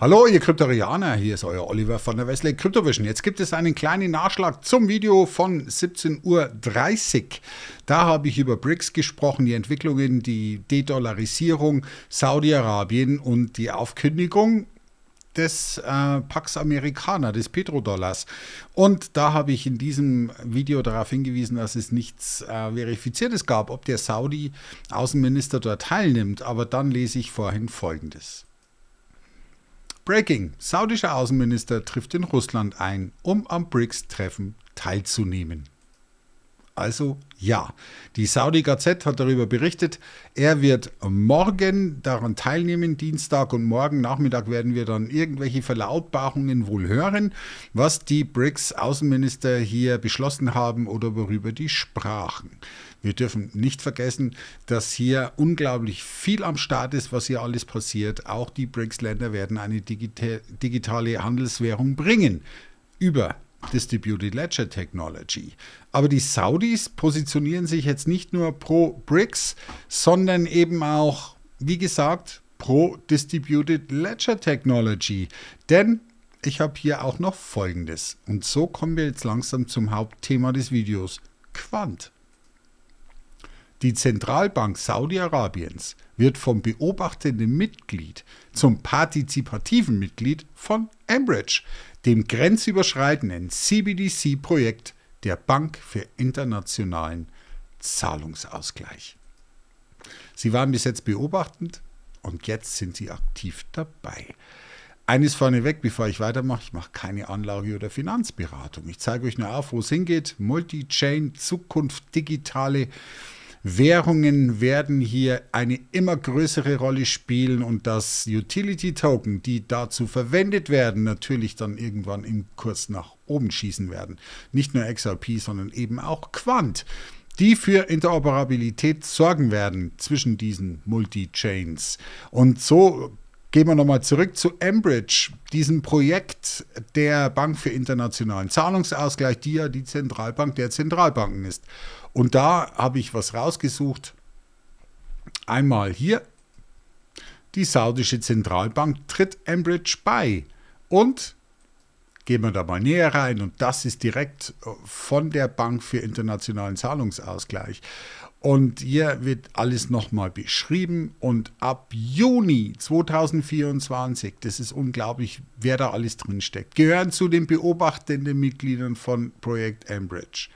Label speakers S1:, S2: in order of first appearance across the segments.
S1: Hallo, ihr Kryptorianer, hier ist euer Oliver von der Wesley Kryptovision. Jetzt gibt es einen kleinen Nachschlag zum Video von 17.30 Uhr. Da habe ich über BRICS gesprochen, die Entwicklungen, die Dedollarisierung, Saudi-Arabien und die Aufkündigung des äh, Pax Americana, des Petrodollars. Und da habe ich in diesem Video darauf hingewiesen, dass es nichts äh, Verifiziertes gab, ob der Saudi-Außenminister dort teilnimmt. Aber dann lese ich vorhin Folgendes. Breaking. Saudischer Außenminister trifft in Russland ein, um am BRICS-Treffen teilzunehmen. Also ja, die Saudi Gazette hat darüber berichtet, er wird morgen daran teilnehmen, Dienstag und morgen Nachmittag werden wir dann irgendwelche Verlautbarungen wohl hören, was die BRICS-Außenminister hier beschlossen haben oder worüber die sprachen. Wir dürfen nicht vergessen, dass hier unglaublich viel am Start ist, was hier alles passiert. Auch die BRICS-Länder werden eine digita digitale Handelswährung bringen über Distributed Ledger Technology. Aber die Saudis positionieren sich jetzt nicht nur pro BRICS, sondern eben auch, wie gesagt, pro Distributed Ledger Technology. Denn ich habe hier auch noch Folgendes. Und so kommen wir jetzt langsam zum Hauptthema des Videos, Quant. Die Zentralbank Saudi-Arabiens wird vom beobachtenden Mitglied zum partizipativen Mitglied von Enbridge, dem grenzüberschreitenden CBDC-Projekt der Bank für internationalen Zahlungsausgleich. Sie waren bis jetzt beobachtend und jetzt sind sie aktiv dabei. Eines vorneweg, bevor ich weitermache, ich mache keine Anlage- oder Finanzberatung. Ich zeige euch nur auf, wo es hingeht. Multi-Chain, Zukunft, digitale Währungen werden hier eine immer größere Rolle spielen und dass Utility-Token, die dazu verwendet werden, natürlich dann irgendwann im Kurs nach oben schießen werden. Nicht nur XRP, sondern eben auch Quant, die für Interoperabilität sorgen werden zwischen diesen Multi-Chains. Und so Gehen wir nochmal zurück zu Embridge, diesem Projekt der Bank für internationalen Zahlungsausgleich, die ja die Zentralbank der Zentralbanken ist. Und da habe ich was rausgesucht. Einmal hier, die saudische Zentralbank tritt Embridge bei. Und gehen wir da mal näher rein und das ist direkt äh, von der Bank für internationalen Zahlungsausgleich. Und hier wird alles nochmal beschrieben. Und ab Juni 2024, das ist unglaublich, wer da alles drinsteckt, gehören zu den beobachtenden Mitgliedern von Projekt Ambridge.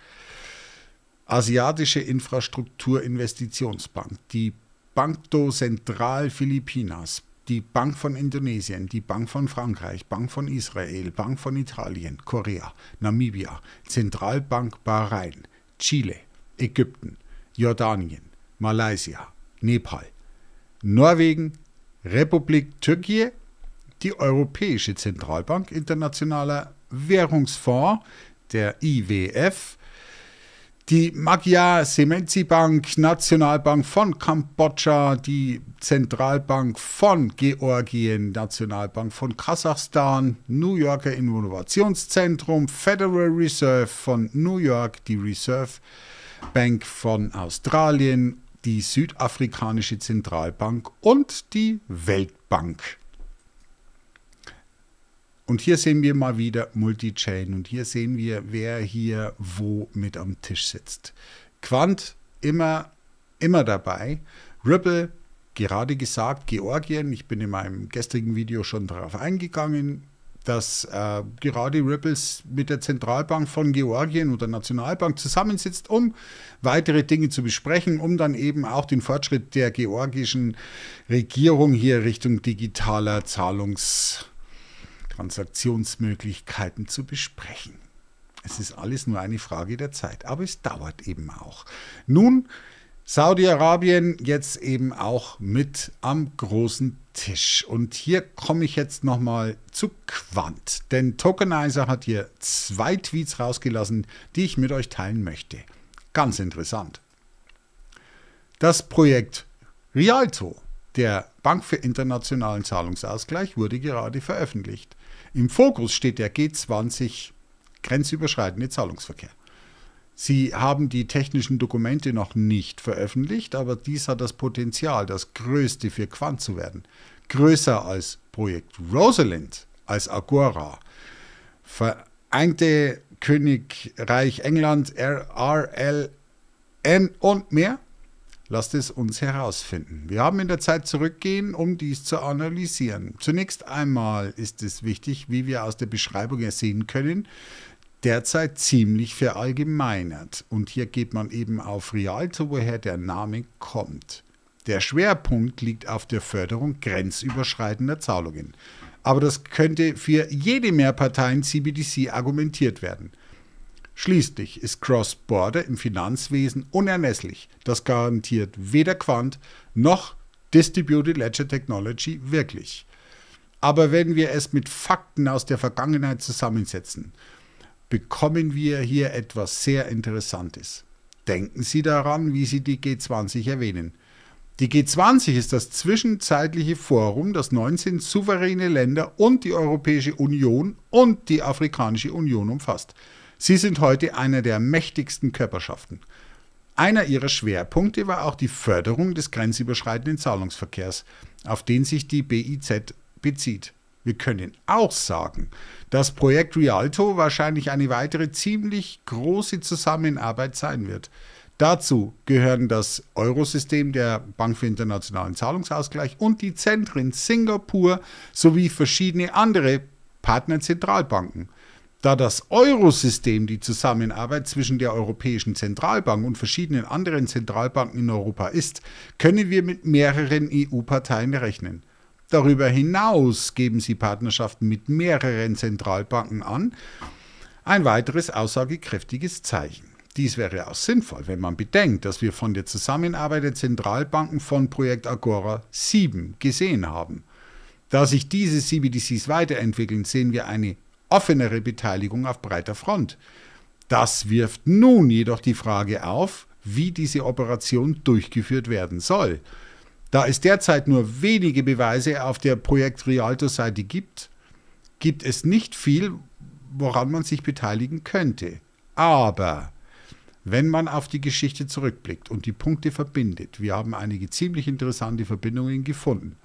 S1: Asiatische Infrastrukturinvestitionsbank, die Bank do Central Filipinas, die Bank von Indonesien, die Bank von Frankreich, Bank von Israel, Bank von Italien, Korea, Namibia, Zentralbank Bahrain, Chile, Ägypten, Jordanien, Malaysia, Nepal, Norwegen, Republik Türkei, die Europäische Zentralbank, Internationaler Währungsfonds, der IWF, die Magyar Semenzi Bank, Nationalbank von Kambodscha, die Zentralbank von Georgien, Nationalbank von Kasachstan, New Yorker Innovationszentrum, Federal Reserve von New York, die Reserve Bank von Australien, die Südafrikanische Zentralbank und die Weltbank. Und hier sehen wir mal wieder Multichain und hier sehen wir, wer hier wo mit am Tisch sitzt. Quant immer, immer dabei. Ripple, gerade gesagt, Georgien. Ich bin in meinem gestrigen Video schon darauf eingegangen dass äh, gerade Ripples mit der Zentralbank von Georgien oder Nationalbank zusammensitzt, um weitere Dinge zu besprechen, um dann eben auch den Fortschritt der georgischen Regierung hier Richtung digitaler Zahlungstransaktionsmöglichkeiten zu besprechen. Es ist alles nur eine Frage der Zeit, aber es dauert eben auch. Nun Saudi-Arabien jetzt eben auch mit am großen Tisch. Und hier komme ich jetzt nochmal zu Quant. Denn Tokenizer hat hier zwei Tweets rausgelassen, die ich mit euch teilen möchte. Ganz interessant. Das Projekt Rialto, der Bank für internationalen Zahlungsausgleich, wurde gerade veröffentlicht. Im Fokus steht der G20 grenzüberschreitende Zahlungsverkehr. Sie haben die technischen Dokumente noch nicht veröffentlicht, aber dies hat das Potenzial, das größte für Quant zu werden. Größer als Projekt Rosalind, als Agora. Vereinte Königreich England, RLN und mehr? Lasst es uns herausfinden. Wir haben in der Zeit zurückgehen, um dies zu analysieren. Zunächst einmal ist es wichtig, wie wir aus der Beschreibung ersehen können, derzeit ziemlich verallgemeinert. Und hier geht man eben auf Rialto, woher der Name kommt. Der Schwerpunkt liegt auf der Förderung grenzüberschreitender Zahlungen. Aber das könnte für jede Mehrparteien-CBDC argumentiert werden. Schließlich ist Cross-Border im Finanzwesen unerlässlich. Das garantiert weder Quant noch Distributed Ledger Technology wirklich. Aber wenn wir es mit Fakten aus der Vergangenheit zusammensetzen bekommen wir hier etwas sehr Interessantes. Denken Sie daran, wie Sie die G20 erwähnen. Die G20 ist das zwischenzeitliche Forum, das 19 souveräne Länder und die Europäische Union und die Afrikanische Union umfasst. Sie sind heute einer der mächtigsten Körperschaften. Einer ihrer Schwerpunkte war auch die Förderung des grenzüberschreitenden Zahlungsverkehrs, auf den sich die BIZ bezieht. Wir können auch sagen, das Projekt Rialto wahrscheinlich eine weitere ziemlich große Zusammenarbeit sein wird. Dazu gehören das Eurosystem der Bank für internationalen Zahlungsausgleich und die Zentren Singapur sowie verschiedene andere Partnerzentralbanken. Da das Eurosystem die Zusammenarbeit zwischen der Europäischen Zentralbank und verschiedenen anderen Zentralbanken in Europa ist, können wir mit mehreren EU-Parteien rechnen. Darüber hinaus geben sie Partnerschaften mit mehreren Zentralbanken an. Ein weiteres aussagekräftiges Zeichen. Dies wäre auch sinnvoll, wenn man bedenkt, dass wir von der Zusammenarbeit der Zentralbanken von Projekt Agora 7 gesehen haben. Da sich diese CBDCs weiterentwickeln, sehen wir eine offenere Beteiligung auf breiter Front. Das wirft nun jedoch die Frage auf, wie diese Operation durchgeführt werden soll. Da es derzeit nur wenige Beweise auf der Projekt Rialto-Seite gibt, gibt es nicht viel, woran man sich beteiligen könnte. Aber wenn man auf die Geschichte zurückblickt und die Punkte verbindet, wir haben einige ziemlich interessante Verbindungen gefunden.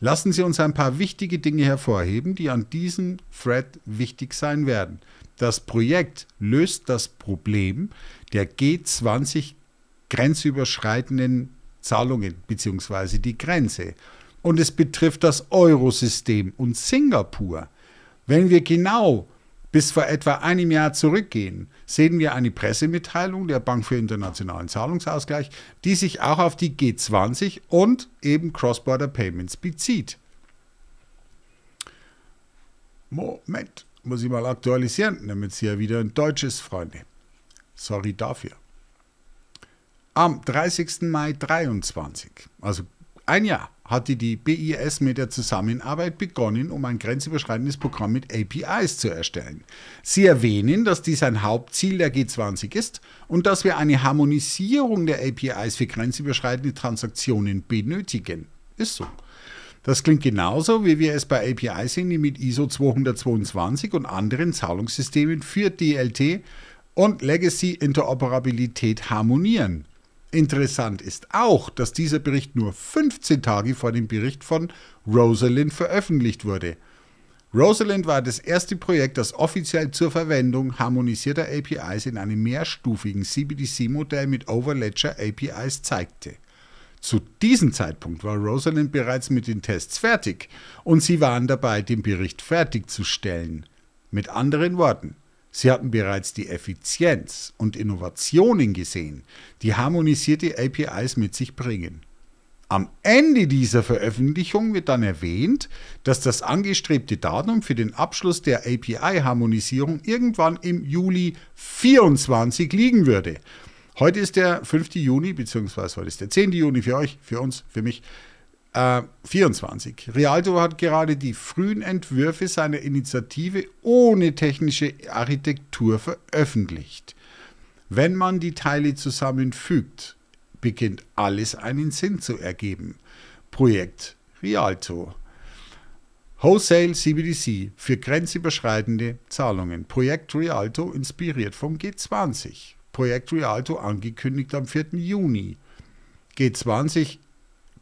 S1: Lassen Sie uns ein paar wichtige Dinge hervorheben, die an diesem Thread wichtig sein werden. Das Projekt löst das Problem der G20 grenzüberschreitenden Zahlungen bzw. die Grenze. Und es betrifft das Eurosystem und Singapur. Wenn wir genau bis vor etwa einem Jahr zurückgehen, sehen wir eine Pressemitteilung der Bank für internationalen Zahlungsausgleich, die sich auch auf die G20 und eben Cross-Border Payments bezieht. Moment, muss ich mal aktualisieren, damit es hier wieder ein deutsches, Freunde. Sorry dafür. Am 30. Mai 23, also ein Jahr, hatte die BIS mit der Zusammenarbeit begonnen, um ein grenzüberschreitendes Programm mit APIs zu erstellen. Sie erwähnen, dass dies ein Hauptziel der G20 ist und dass wir eine Harmonisierung der APIs für grenzüberschreitende Transaktionen benötigen. Ist so. Das klingt genauso, wie wir es bei APIs sehen, die mit ISO 222 und anderen Zahlungssystemen für DLT und Legacy Interoperabilität harmonieren. Interessant ist auch, dass dieser Bericht nur 15 Tage vor dem Bericht von Rosalind veröffentlicht wurde. Rosalind war das erste Projekt, das offiziell zur Verwendung harmonisierter APIs in einem mehrstufigen CBDC-Modell mit Overledger APIs zeigte. Zu diesem Zeitpunkt war Rosalind bereits mit den Tests fertig und sie waren dabei, den Bericht fertigzustellen. Mit anderen Worten, Sie hatten bereits die Effizienz und Innovationen gesehen, die harmonisierte APIs mit sich bringen. Am Ende dieser Veröffentlichung wird dann erwähnt, dass das angestrebte Datum für den Abschluss der API-Harmonisierung irgendwann im Juli 24 liegen würde. Heute ist der 5. Juni, beziehungsweise heute ist der 10. Juni für euch, für uns, für mich. Äh, 24. Rialto hat gerade die frühen Entwürfe seiner Initiative ohne technische Architektur veröffentlicht. Wenn man die Teile zusammenfügt, beginnt alles einen Sinn zu ergeben. Projekt Rialto. Wholesale CBDC für grenzüberschreitende Zahlungen. Projekt Rialto inspiriert vom G20. Projekt Rialto angekündigt am 4. Juni. G20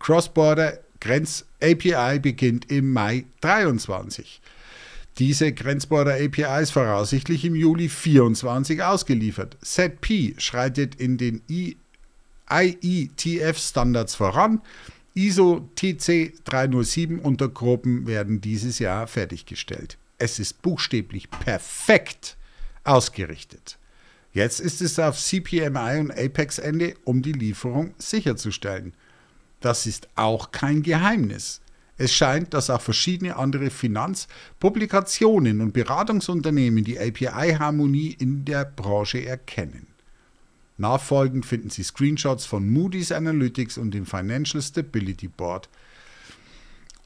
S1: Cross-Border Grenz API beginnt im Mai 23. Diese Grenzborder API ist voraussichtlich im Juli 24 ausgeliefert. ZP schreitet in den IETF-Standards voran. ISO TC 307 Untergruppen werden dieses Jahr fertiggestellt. Es ist buchstäblich perfekt ausgerichtet. Jetzt ist es auf CPMI und Apex Ende, um die Lieferung sicherzustellen. Das ist auch kein Geheimnis. Es scheint, dass auch verschiedene andere Finanzpublikationen und Beratungsunternehmen die API-Harmonie in der Branche erkennen. Nachfolgend finden Sie Screenshots von Moody's Analytics und dem Financial Stability Board.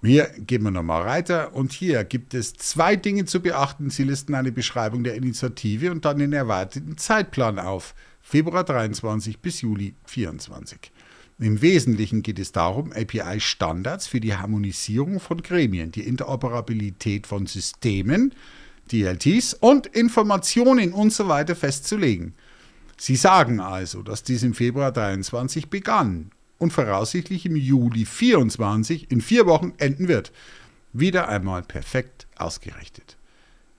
S1: Hier gehen wir nochmal weiter und hier gibt es zwei Dinge zu beachten. Sie listen eine Beschreibung der Initiative und dann den erwarteten Zeitplan auf. Februar 23 bis Juli 24. Im Wesentlichen geht es darum, API-Standards für die Harmonisierung von Gremien, die Interoperabilität von Systemen, DLTs und Informationen und so weiter festzulegen. Sie sagen also, dass dies im Februar 23 begann und voraussichtlich im Juli 24 in vier Wochen enden wird. Wieder einmal perfekt ausgerichtet.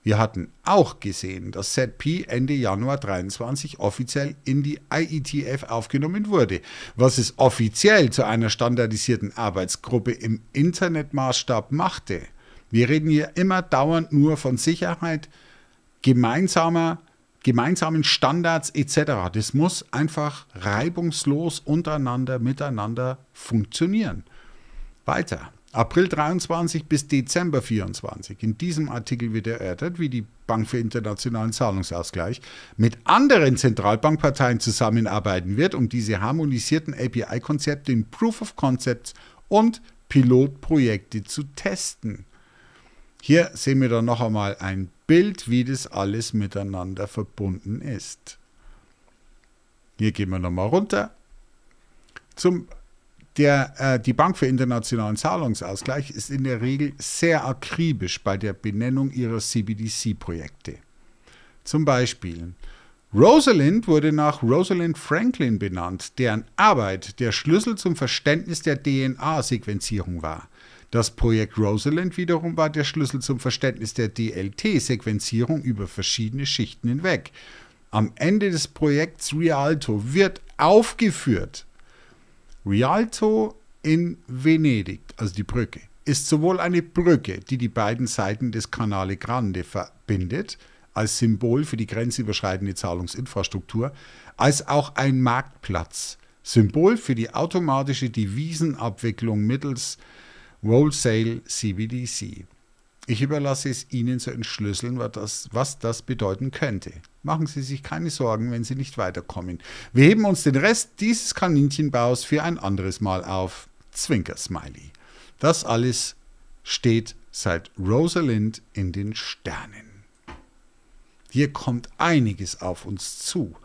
S1: Wir hatten auch gesehen, dass ZP Ende Januar 23 offiziell in die IETF aufgenommen wurde, was es offiziell zu einer standardisierten Arbeitsgruppe im Internetmaßstab machte. Wir reden hier immer dauernd nur von Sicherheit, gemeinsamer, gemeinsamen Standards etc. Das muss einfach reibungslos untereinander, miteinander funktionieren. Weiter. April 23 bis Dezember 24. In diesem Artikel wird erörtert, wie die Bank für internationalen Zahlungsausgleich mit anderen Zentralbankparteien zusammenarbeiten wird, um diese harmonisierten API-Konzepte in Proof of Concepts und Pilotprojekte zu testen. Hier sehen wir dann noch einmal ein Bild, wie das alles miteinander verbunden ist. Hier gehen wir nochmal runter zum der, äh, die Bank für internationalen Zahlungsausgleich ist in der Regel sehr akribisch bei der Benennung ihrer CBDC-Projekte. Zum Beispiel Rosalind wurde nach Rosalind Franklin benannt, deren Arbeit der Schlüssel zum Verständnis der DNA-Sequenzierung war. Das Projekt Rosalind wiederum war der Schlüssel zum Verständnis der DLT-Sequenzierung über verschiedene Schichten hinweg. Am Ende des Projekts Rialto wird aufgeführt, Rialto in Venedig, also die Brücke, ist sowohl eine Brücke, die die beiden Seiten des Canale Grande verbindet, als Symbol für die grenzüberschreitende Zahlungsinfrastruktur, als auch ein Marktplatz, Symbol für die automatische Devisenabwicklung mittels Wholesale CBDC. Ich überlasse es Ihnen zu entschlüsseln, was das, bedeuten könnte. Machen Sie sich keine Sorgen, wenn Sie nicht weiterkommen. Wir heben uns den Rest dieses Kaninchenbaus für ein anderes Mal auf. Zwinker-Smiley. Das alles steht seit Rosalind in den Sternen. Hier kommt einiges auf uns zu.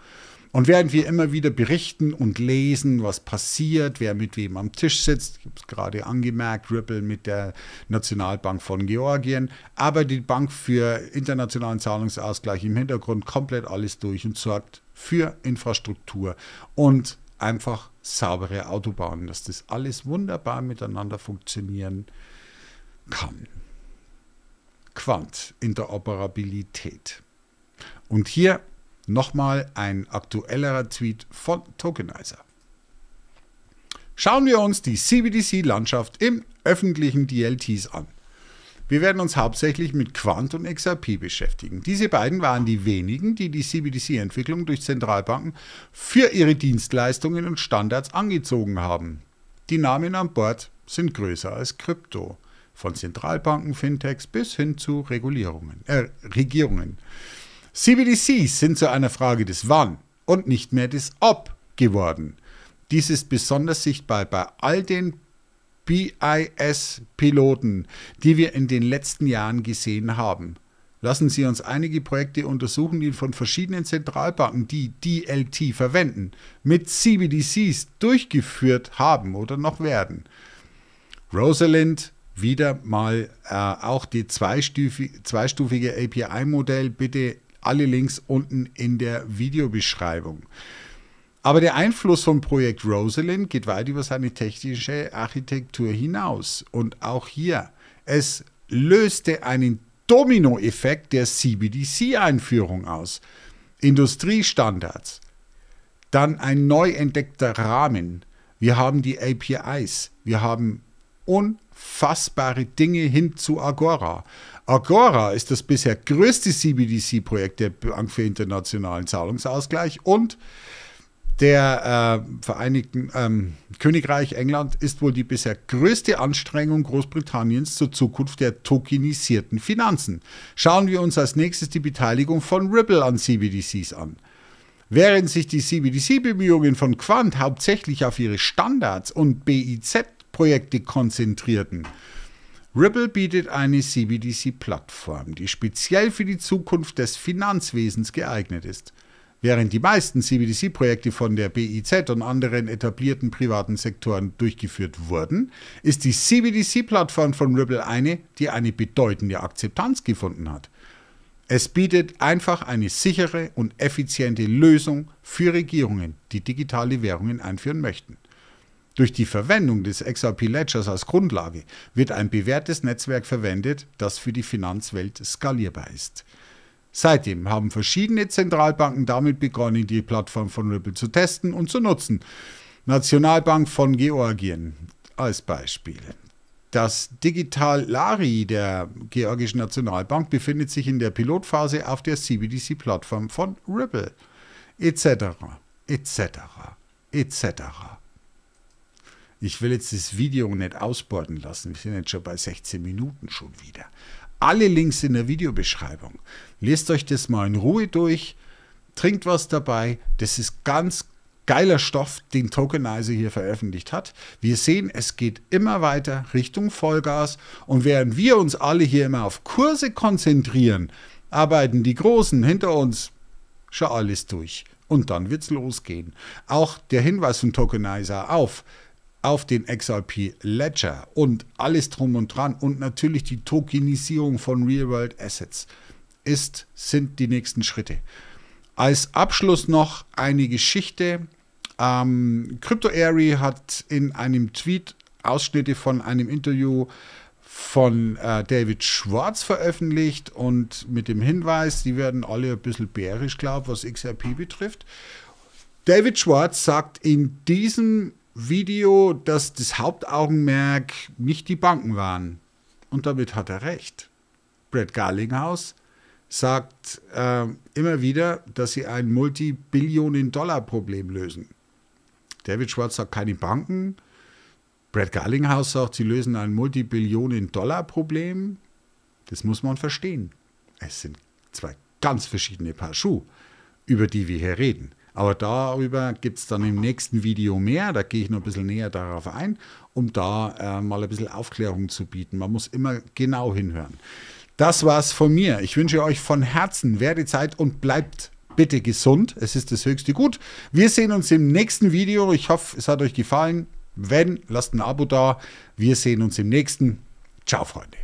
S1: Und während wir immer wieder berichten und lesen, was passiert, wer mit wem am Tisch sitzt, ich habe es gerade angemerkt, Ripple mit der Nationalbank von Georgien, aber die Bank für internationalen Zahlungsausgleich im Hintergrund komplett alles durch und sorgt für Infrastruktur und einfach saubere Autobahnen, dass das alles wunderbar miteinander funktionieren kann. Quant, Interoperabilität. Und hier Nochmal ein aktuellerer Tweet von Tokenizer. Schauen wir uns die CBDC-Landschaft im öffentlichen DLTs an. Wir werden uns hauptsächlich mit Quant und XRP beschäftigen. Diese beiden waren die wenigen, die die CBDC-Entwicklung durch Zentralbanken für ihre Dienstleistungen und Standards angezogen haben. Die Namen an Bord sind größer als Krypto, von Zentralbanken, Fintechs bis hin zu Regulierungen, äh, Regierungen. CBDCs sind zu einer Frage des Wann und nicht mehr des Ob geworden. Dies ist besonders sichtbar bei all den BIS-Piloten, die wir in den letzten Jahren gesehen haben. Lassen Sie uns einige Projekte untersuchen, die von verschiedenen Zentralbanken, die DLT verwenden, mit CBDCs durchgeführt haben oder noch werden. Rosalind, wieder mal äh, auch die zweistufige, zweistufige API-Modell, bitte alle Links unten in der Videobeschreibung. Aber der Einfluss von Projekt Rosalind geht weit über seine technische Architektur hinaus. Und auch hier, es löste einen Dominoeffekt der CBDC-Einführung aus. Industriestandards, dann ein neu entdeckter Rahmen. Wir haben die APIs, wir haben un unfassbare Dinge hin zu Agora. Agora ist das bisher größte CBDC-Projekt der Bank für internationalen Zahlungsausgleich und der äh, Vereinigten ähm, Königreich England ist wohl die bisher größte Anstrengung Großbritanniens zur Zukunft der tokenisierten Finanzen. Schauen wir uns als nächstes die Beteiligung von Ripple an CBDCs an. Während sich die CBDC-Bemühungen von Quant hauptsächlich auf ihre Standards und BIZ Projekte konzentrierten. Ripple bietet eine CBDC-Plattform, die speziell für die Zukunft des Finanzwesens geeignet ist. Während die meisten CBDC-Projekte von der BIZ und anderen etablierten privaten Sektoren durchgeführt wurden, ist die CBDC-Plattform von Ripple eine, die eine bedeutende Akzeptanz gefunden hat. Es bietet einfach eine sichere und effiziente Lösung für Regierungen, die digitale Währungen einführen möchten. Durch die Verwendung des XRP Ledgers als Grundlage wird ein bewährtes Netzwerk verwendet, das für die Finanzwelt skalierbar ist. Seitdem haben verschiedene Zentralbanken damit begonnen, die Plattform von Ripple zu testen und zu nutzen. Nationalbank von Georgien als Beispiel. Das Digital Lari der Georgischen Nationalbank befindet sich in der Pilotphase auf der CBDC-Plattform von Ripple. Etc. Etc. Etc. Ich will jetzt das Video nicht ausborden lassen. Wir sind jetzt schon bei 16 Minuten schon wieder. Alle Links in der Videobeschreibung. Lest euch das mal in Ruhe durch. Trinkt was dabei. Das ist ganz geiler Stoff, den Tokenizer hier veröffentlicht hat. Wir sehen, es geht immer weiter Richtung Vollgas. Und während wir uns alle hier immer auf Kurse konzentrieren, arbeiten die Großen hinter uns schon alles durch. Und dann wird es losgehen. Auch der Hinweis von Tokenizer auf auf den XRP Ledger und alles drum und dran und natürlich die Tokenisierung von Real World Assets ist, sind die nächsten Schritte. Als Abschluss noch eine Geschichte. Ähm, Crypto Airy hat in einem Tweet Ausschnitte von einem Interview von äh, David Schwartz veröffentlicht und mit dem Hinweis, die werden alle ein bisschen bärisch, glaube was XRP betrifft. David Schwartz sagt in diesem Video, dass das Hauptaugenmerk nicht die Banken waren. Und damit hat er recht. Brett Garlinghaus sagt äh, immer wieder, dass sie ein Multibillionen-Dollar-Problem lösen. David Schwartz sagt keine Banken. Brett Garlinghaus sagt, sie lösen ein Multibillionen-Dollar-Problem. Das muss man verstehen. Es sind zwei ganz verschiedene Paar Schuhe, über die wir hier reden. Aber darüber gibt es dann im nächsten Video mehr. Da gehe ich noch ein bisschen näher darauf ein, um da äh, mal ein bisschen Aufklärung zu bieten. Man muss immer genau hinhören. Das war's von mir. Ich wünsche euch von Herzen, werde Zeit und bleibt bitte gesund. Es ist das höchste Gut. Wir sehen uns im nächsten Video. Ich hoffe, es hat euch gefallen. Wenn, lasst ein Abo da. Wir sehen uns im nächsten. Ciao, Freunde.